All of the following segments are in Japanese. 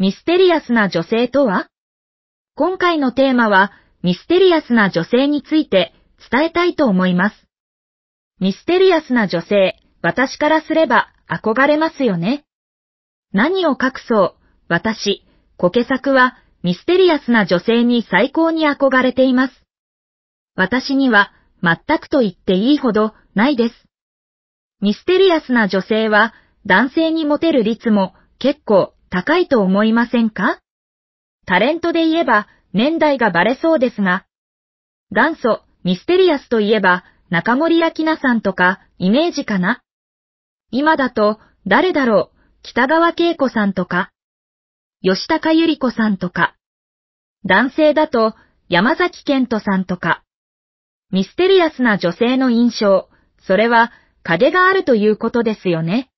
ミステリアスな女性とは今回のテーマは、ミステリアスな女性について伝えたいと思います。ミステリアスな女性、私からすれば憧れますよね。何を隠そう、私、コケ作はミステリアスな女性に最高に憧れています。私には全くと言っていいほどないです。ミステリアスな女性は男性にモテる率も結構高いと思いませんかタレントで言えば年代がバレそうですが、元祖ミステリアスといえば中森明菜さんとかイメージかな今だと誰だろう北川景子さんとか、吉高由里子さんとか、男性だと山崎健人さんとか、ミステリアスな女性の印象、それは影があるということですよね。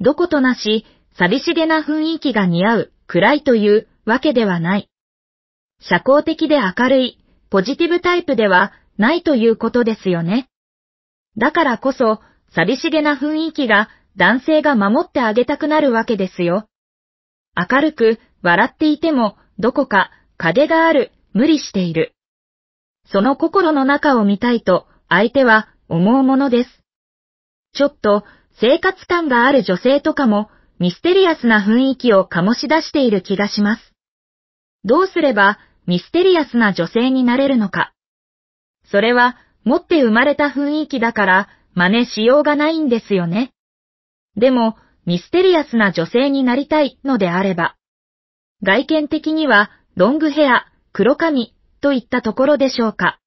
どことなし寂しげな雰囲気が似合う、暗いというわけではない。社交的で明るい、ポジティブタイプではないということですよね。だからこそ、寂しげな雰囲気が男性が守ってあげたくなるわけですよ。明るく笑っていても、どこか影がある、無理している。その心の中を見たいと、相手は思うものです。ちょっと、生活感がある女性とかも、ミステリアスな雰囲気を醸し出している気がします。どうすればミステリアスな女性になれるのか。それは持って生まれた雰囲気だから真似しようがないんですよね。でも、ミステリアスな女性になりたいのであれば、外見的にはロングヘア、黒髪といったところでしょうか。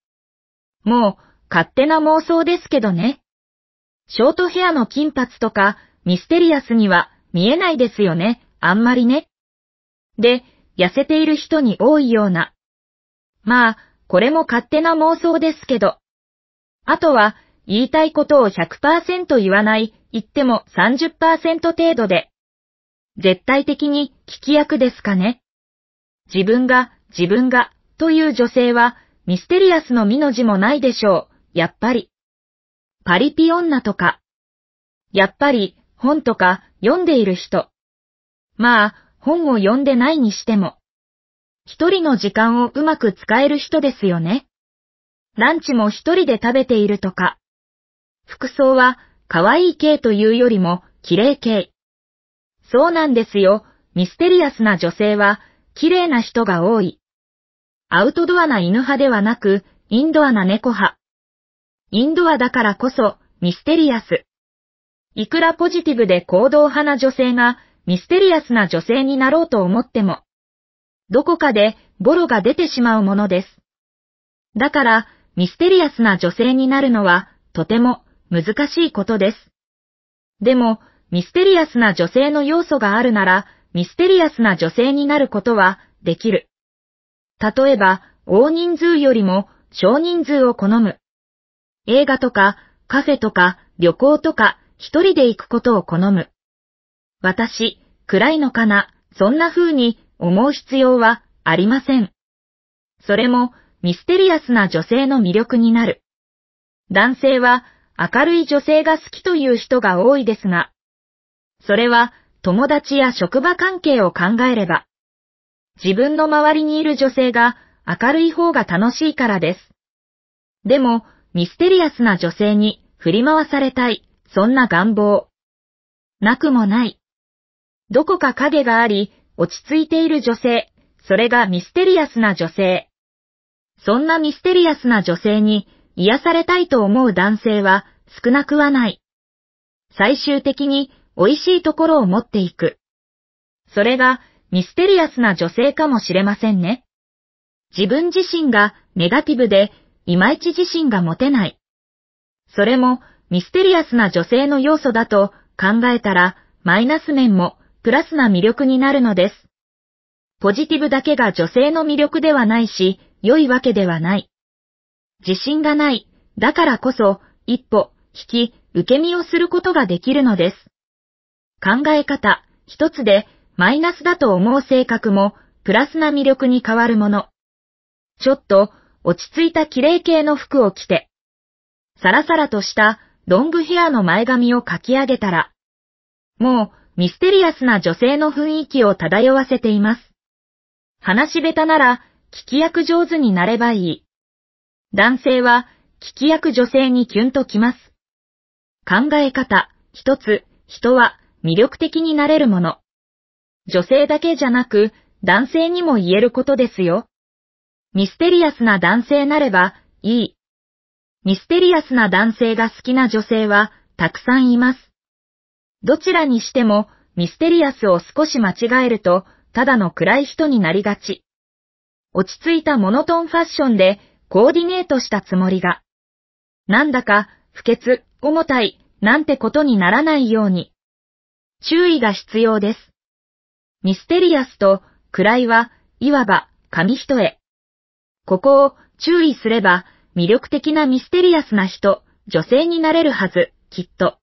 もう勝手な妄想ですけどね。ショートヘアの金髪とかミステリアスには見えないですよね、あんまりね。で、痩せている人に多いような。まあ、これも勝手な妄想ですけど。あとは、言いたいことを100%言わない、言っても30%程度で。絶対的に聞き役ですかね。自分が、自分が、という女性は、ミステリアスの美の字もないでしょう、やっぱり。パリピ女とか。やっぱり、本とか読んでいる人。まあ、本を読んでないにしても。一人の時間をうまく使える人ですよね。ランチも一人で食べているとか。服装は可愛い系というよりも綺麗系。そうなんですよ。ミステリアスな女性は綺麗な人が多い。アウトドアな犬派ではなく、インドアな猫派。インドアだからこそミステリアス。いくらポジティブで行動派な女性がミステリアスな女性になろうと思っても、どこかでボロが出てしまうものです。だから、ミステリアスな女性になるのはとても難しいことです。でも、ミステリアスな女性の要素があるなら、ミステリアスな女性になることはできる。例えば、大人数よりも少人数を好む。映画とか、カフェとか、旅行とか、一人で行くことを好む。私、暗いのかな、そんな風に思う必要はありません。それもミステリアスな女性の魅力になる。男性は明るい女性が好きという人が多いですが、それは友達や職場関係を考えれば、自分の周りにいる女性が明るい方が楽しいからです。でも、ミステリアスな女性に振り回されたいそんな願望。なくもない。どこか影があり、落ち着いている女性、それがミステリアスな女性。そんなミステリアスな女性に癒されたいと思う男性は少なくはない。最終的に美味しいところを持っていく。それがミステリアスな女性かもしれませんね。自分自身がネガティブで、いまいち自身が持てない。それもミステリアスな女性の要素だと考えたら、マイナス面もプラスな魅力になるのです。ポジティブだけが女性の魅力ではないし、良いわけではない。自信がない、だからこそ、一歩、引き、受け身をすることができるのです。考え方、一つで、マイナスだと思う性格も、プラスな魅力に変わるもの。ちょっと、落ち着いた綺麗系の服を着て、さらさらとしたロングヘアの前髪をかき上げたら、もうミステリアスな女性の雰囲気を漂わせています。話し下手なら聞き役上手になればいい。男性は聞き役女性にキュンときます。考え方、一つ、人は魅力的になれるもの。女性だけじゃなく男性にも言えることですよ。ミステリアスな男性なればいい。ミステリアスな男性が好きな女性はたくさんいます。どちらにしてもミステリアスを少し間違えるとただの暗い人になりがち。落ち着いたモノトーンファッションでコーディネートしたつもりが。なんだか不潔、重たい、なんてことにならないように。注意が必要です。ミステリアスと暗いは、いわば紙一重。ここを注意すれば、魅力的なミステリアスな人、女性になれるはず、きっと。